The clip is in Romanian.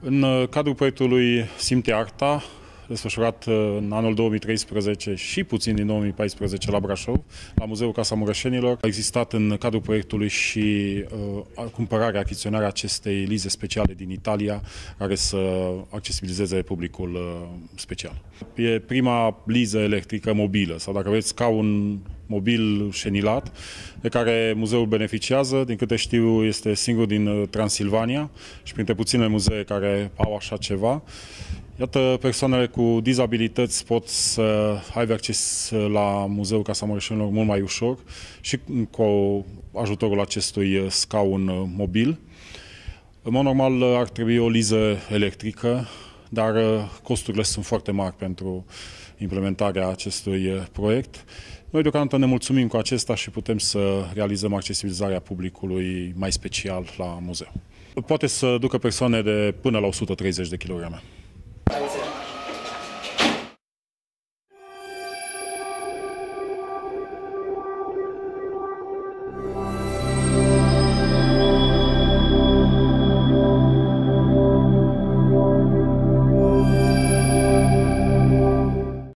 În uh, cadrul proiectului Simte Arta, desfășurat uh, în anul 2013 și puțin din 2014 la Brașov, la Muzeul Casa Murășenilor. A existat în cadrul proiectului și uh, cumpărarea, achiziționarea acestei lize speciale din Italia, care să accesibilizeze publicul uh, special. E prima liză electrică mobilă, sau dacă vreți, ca un mobil șenilat, de care muzeul beneficiază. Din câte știu, este singur din uh, Transilvania și printre puține muzee care au așa ceva. Iată, persoanele cu dizabilități pot să aibă acces uh, la Muzeul Casa Mărășenilor mult mai ușor și cu ajutorul acestui uh, scaun mobil. În mod normal ar trebui o liză electrică dar uh, costurile sunt foarte mari pentru implementarea acestui uh, proiect. Noi deocamdată ne mulțumim cu acesta și putem să realizăm accesibilizarea publicului mai special la muzeu. Poate să ducă persoane de până la 130 de kilograme.